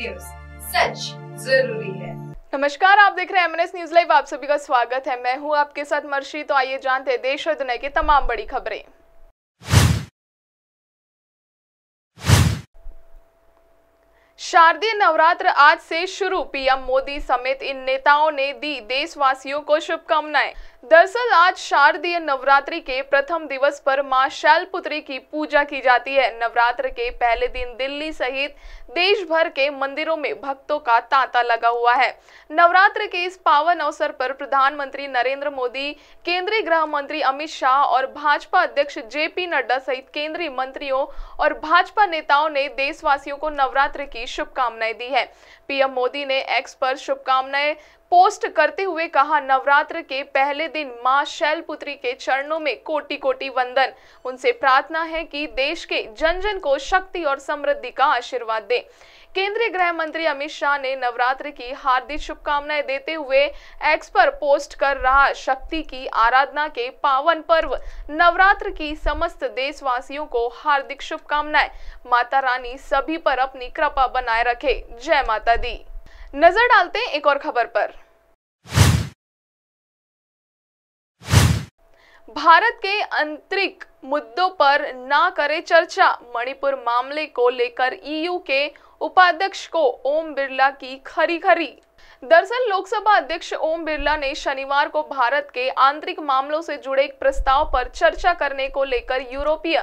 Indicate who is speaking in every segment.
Speaker 1: news सच जरूरी है नमस्कार आप देख रहे हैं एमएनएस न्यूज लाइव आप सभी का स्वागत है मैं हूं आपके साथ मर्शी तो आइए जानते हैं देश और दुनिया की तमाम बड़ी खबरें शारदीय नवरात्र आज से शुरू पीएम मोदी समेत इन नेताओं ने दी देशवासियों को शुभकामनाएं दरअसल आज शारदीय नवरात्रि के प्रथम दिवस पर मां शैलपुत्री की पूजा की जाती है नवरात्र के पहले दिन दिल्ली सहित देश भर के मंदिरों में भक्तों का तांता लगा हुआ है नवरात्र के इस पावन अवसर पर प्रधानमंत्री नरेंद्र मोदी केंद्रीय गृह मंत्री अमित शाह और भाजपा अध्यक्ष जे पी नड्डा सहित केंद्रीय मंत्रियों और भाजपा नेताओं ने देशवासियों को नवरात्र की शुभकामनाएं दी है पीएम मोदी ने एक्स पर शुभकामनाएं पोस्ट करते हुए कहा नवरात्र के पहले दिन मां शैलपुत्री के चरणों में कोटि कोटि वंदन उनसे प्रार्थना है कि देश के जन जन को शक्ति और समृद्धि का आशीर्वाद दें केंद्रीय गृह मंत्री अमित शाह ने नवरात्र की हार्दिक शुभकामनाएं देते हुए एक्स पर पोस्ट कर रहा शक्ति की आराधना के पावन पर्व नवरात्र की समस्त देशवासियों को हार्दिक शुभकामनाएं माता रानी सभी पर अपनी कृपा बनाए रखे जय माता दी नजर डालते हैं एक और खबर पर भारत के आंतरिक मुद्दों पर ना करे चर्चा मणिपुर मामले को लेकर ईयू के उपाध्यक्ष को ओम बिरला की खरी खरी दरअसल लोकसभा अध्यक्ष ओम बिरला ने शनिवार को भारत के आंतरिक मामलों से जुड़े एक प्रस्ताव पर चर्चा करने को लेकर यूरोपीय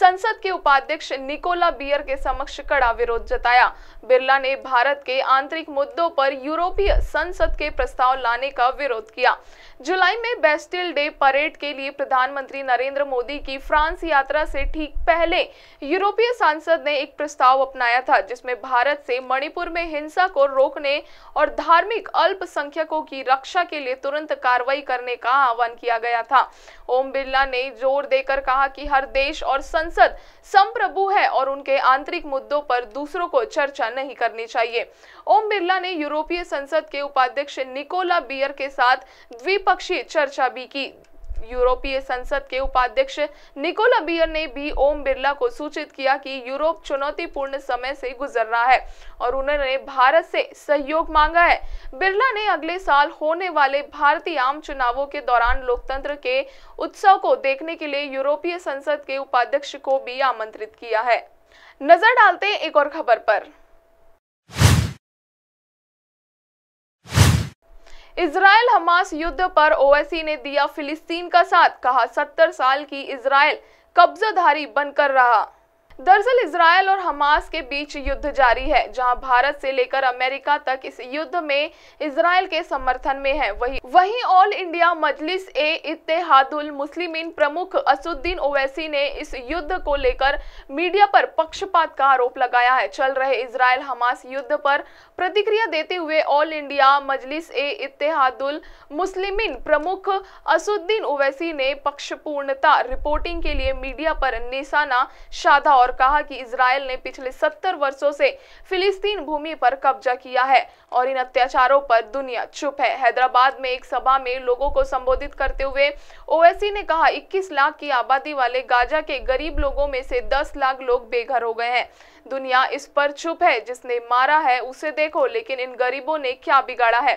Speaker 1: संसद के उपाध्यक्ष निकोला बियर के समक्ष कड़ा विरोध जताया बिरला ने भारत के आंतरिक मुद्दों पर यूरोपीय संसद के प्रस्ताव लाने का विरोध किया जुलाई में बेस्टिल डे परेड के लिए प्रधानमंत्री नरेंद्र मोदी की फ्रांस यात्रा से ठीक पहले यूरोपीय सांसद ने एक प्रस्ताव अपनाया था जिसमें भारत से मणिपुर में हिंसा को रोकने और धार धार्मिक अल्पसंख्यकों की रक्षा के लिए तुरंत कार्रवाई करने का आह्वान किया गया था ओम बिरला ने जोर देकर कहा कि हर देश और संसद संप्रभु है और उनके आंतरिक मुद्दों पर दूसरों को चर्चा नहीं करनी चाहिए ओम बिरला ने यूरोपीय संसद के उपाध्यक्ष निकोला बियर के साथ द्विपक्षीय चर्चा भी की यूरोपीय संसद के उपाध्यक्ष निकोला बियर ने भी ओम बिरला को सूचित किया कि यूरोप चुनौतीपूर्ण समय से गुजर रहा है और उन्होंने भारत से सहयोग मांगा है बिरला ने अगले साल होने वाले भारतीय आम चुनावों के दौरान लोकतंत्र के उत्सव को देखने के लिए यूरोपीय संसद के उपाध्यक्ष को भी आमंत्रित किया है नजर डालते हैं एक और खबर पर इसराइल हमास युद्ध पर ओएसी ने दिया फिलिस्तीन का साथ कहा सत्तर साल की इसराइल कब्जाधारी बनकर रहा दरअसल इसराइल और हमास के बीच युद्ध जारी है जहां भारत से लेकर अमेरिका तक इस युद्ध में इसराइल के समर्थन में है वही वही ऑल इंडिया मजलिस ए इतिहादुल मुस्लिमीन प्रमुख असुद्दीन ओवैसी ने इस युद्ध को लेकर मीडिया पर पक्षपात का आरोप लगाया है चल रहे इसराइल हमास युद्ध पर प्रतिक्रिया देते हुए ऑल इंडिया मजलिस ए इतिहादुल मुस्लिमीन प्रमुख असुद्दीन ओवैसी ने पक्षपूर्णता रिपोर्टिंग के लिए मीडिया पर निशाना साधा और और कहा कि इसराइल ने पिछले सत्तर वर्षों से फिलिस्तीन भूमि पर कब्जा किया है और इन अत्याचारों पर दुनिया चुप है हैदराबाद में एक सभा में लोगों को संबोधित करते हुए ओएसी ने कहा 21 लाख की आबादी वाले गाजा के गरीब लोगों में से 10 लाख लोग बेघर हो गए हैं दुनिया इस पर चुप है जिसने मारा है उसे देखो लेकिन इन गरीबों ने क्या बिगाड़ा है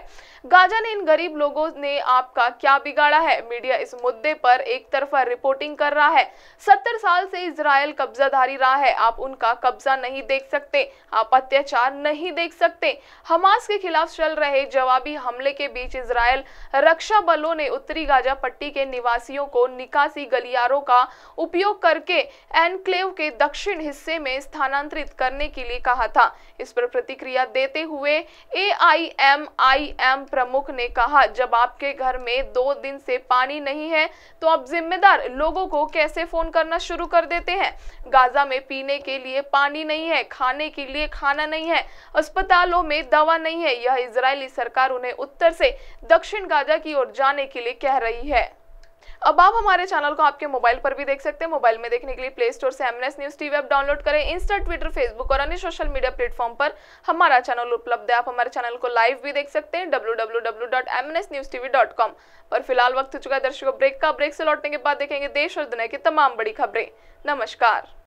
Speaker 1: गाजा ने इन गरीब लोगों ने आपका क्या बिगाड़ा है मीडिया इस मुद्दे पर एक तरफा रिपोर्टिंग कर रहा है सत्तर साल से इसराइल कब्जाधारी जारी रहा है आप उनका कब्जा नहीं देख सकते आप अत्याचार नहीं देख सकते हमास के खिलाफ चल रहे जवाबी हमले के बीच इसराइल रक्षा बलों ने उत्तरी गाजा पट्टी के निवासियों को निकासी गलियारों का उपयोग करके एनक्लेव के दक्षिण हिस्से में स्थानांतरित करने के लिए कहा था इस पर प्रतिक्रिया देते हुए एआईएमआईएम प्रमुख ने कहा जब आपके घर में दो दिन से पानी नहीं है तो आप जिम्मेदार लोगों को कैसे फोन करना शुरू कर देते हैं गाजा मात्रा में पीने के लिए पानी नहीं है खाने के लिए खाना नहीं है अस्पतालों में दवा नहीं है यह इजरायली सरकार उन्हें उत्तर से दक्षिण गाजा की ओर जाने के लिए कह रही है अब आप हमारे चैनल को आपके मोबाइल पर भी देख सकते हैं मोबाइल में देखने के लिए प्ले स्टोर से MNS news TV app download करें इंस्टा ट्विटर फेसबुक और अन्य सोशल मीडिया प्लेटफॉर्म पर हमारा चैनल उपलब्ध है आप हमारे चैनल को लाइव भी देख सकते हैं डब्ल्यू पर फिलहाल वक्त हो चुका है दर्शकों ब्रेक का ब्रेक से लौटने के बाद देखेंगे देश और दुनिया की तमाम बड़ी खबरें नमस्कार